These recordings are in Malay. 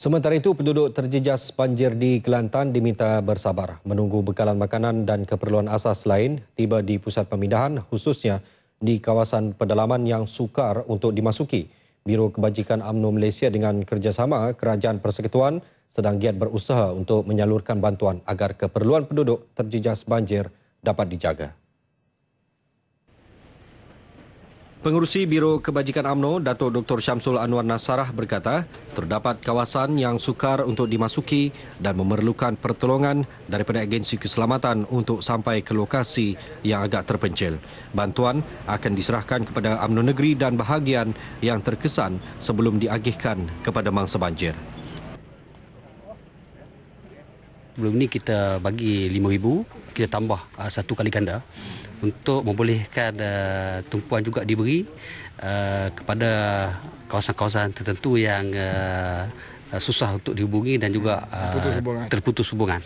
Sementara itu, penduduk terjejas banjir di Kelantan diminta bersabar menunggu bekalan makanan dan keperluan asas lain tiba di pusat pemindahan khususnya di kawasan pedalaman yang sukar untuk dimasuki. Biro Kebajikan UMNO Malaysia dengan kerjasama Kerajaan Persekutuan sedang giat berusaha untuk menyalurkan bantuan agar keperluan penduduk terjejas banjir dapat dijaga. Pengurusi Biro Kebajikan AMNO, Datuk Dr. Syamsul Anwar Nasarah berkata, terdapat kawasan yang sukar untuk dimasuki dan memerlukan pertolongan daripada agensi keselamatan untuk sampai ke lokasi yang agak terpencil. Bantuan akan diserahkan kepada AMNO Negeri dan bahagian yang terkesan sebelum diagihkan kepada mangsa banjir. Belum ni kita bagi RM5,000, kita tambah uh, satu kali ganda untuk membolehkan uh, tumpuan juga diberi uh, kepada kawasan-kawasan tertentu yang uh, susah untuk dihubungi dan juga terputus hubungan.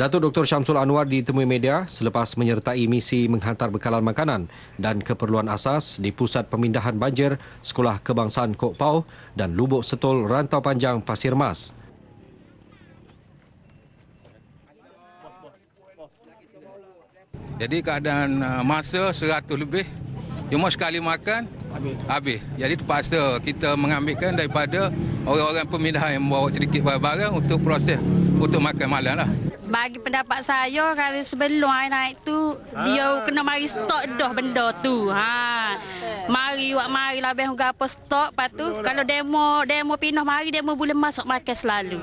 Datuk Dr. Syamsul Anwar ditemui media selepas menyertai misi menghantar bekalan makanan dan keperluan asas di Pusat Pemindahan Banjir Sekolah Kebangsaan Kok Pau dan Lubuk Setol Rantau Panjang Pasir Mas. Jadi keadaan uh, masa 100 lebih. Cuma sekali makan, habis. habis. Jadi terpaksa kita mengambilkan daripada orang-orang pemindahan yang bawa sedikit barang-barang untuk proses untuk makan malam lah. Bagi pendapat saya, kalau sebelum saya naik tu, ha. dia ah. kena mari stok dah benda tu. Ha. Mari, awak mari lah, biar apa stok. Lepas tu, lah. kalau demo demo pindah mari, demo boleh masuk makan selalu.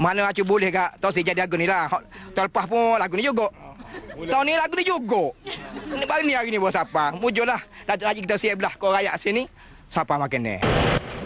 Mana aku boleh kak tahu si jadi lagu ni lah. Terlepas pun lagu ni juga. Tahun ni lagu ni juga. Ini bagi ni hari ni buat siapa? Mujur lah. Datuk Haji kita siap lah. Kau rakyat sini. Siapa makin ni?